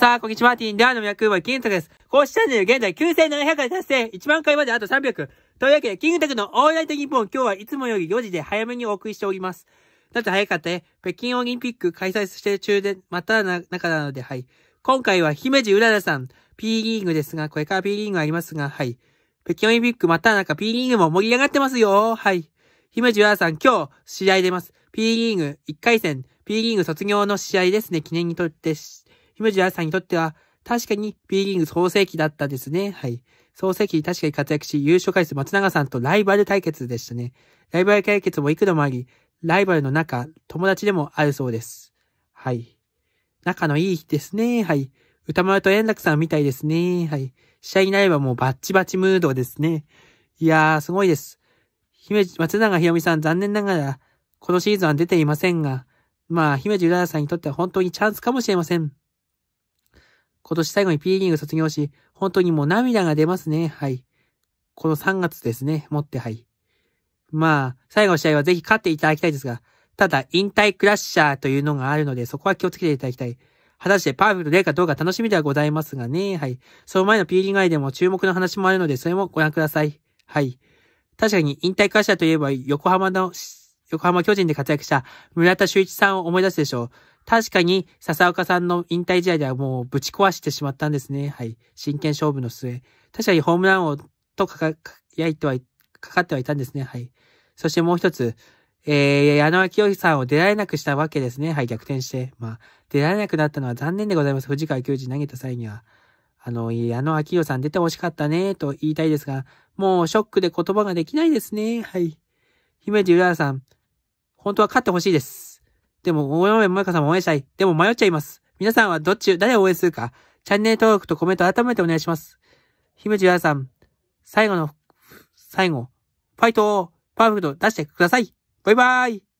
さあ、こんにちは、ティンダーの役は金太です。公式チャンネル現在9700回達成、1万回まであと300。というわけで、キングタクのオールナイト日本、今日はいつもより4時で早めにお送りしております。なて早かったね。北京オリンピック開催して中で、またな、中なので、はい。今回は姫路うららさん、P リーグですが、これから P リーグありますが、はい。北京オリンピックまたな中 P リーグも盛り上がってますよ、はい。姫路うららさん、今日、試合出ます。P リーグ1回戦、P リーグ卒業の試合ですね、記念にとって姫路彩さんにとっては、確かに B リーグ創世期だったですね。はい。創世期に確かに活躍し、優勝回数松永さんとライバル対決でしたね。ライバル対決も幾度もあり、ライバルの仲、友達でもあるそうです。はい。仲のいい日ですね。はい。歌丸と円楽さんみたいですね。はい。試合になればもうバッチバチムードですね。いやー、すごいです。姫路、松永ひろみさん残念ながら、このシーズンは出ていませんが、まあ、姫路浦さんにとっては本当にチャンスかもしれません。今年最後に P リーグ卒業し、本当にもう涙が出ますね。はい。この3月ですね。もって、はい。まあ、最後の試合はぜひ勝っていただきたいですが、ただ、引退クラッシャーというのがあるので、そこは気をつけていただきたい。果たしてパーフェクトでかどうか楽しみではございますがね。はい。その前の P リーグ外でも注目の話もあるので、それもご覧ください。はい。確かに引退クラッシャーといえば、横浜の、横浜巨人で活躍した村田修一さんを思い出すでしょう。確かに笹岡さんの引退試合ではもうぶち壊してしまったんですね。はい。真剣勝負の末。確かにホームラン王とかか、やいては、かかってはいたんですね。はい。そしてもう一つ、えー、矢野明夫さんを出られなくしたわけですね。はい、逆転して。まあ、出られなくなったのは残念でございます。藤川球児投げた際には。あの、矢野明夫さん出て欲しかったね、と言いたいですが、もうショックで言葉ができないですね。はい。姫路浦さん、本当は勝ってほしいです。でも、応援、もやかさんも応援したい。でも迷っちゃいます。皆さんはどっち、誰を応援するか、チャンネル登録とコメント改めてお願いします。姫路やさん、最後の、最後、ファイトをパーフェクト出してください。バイバーイ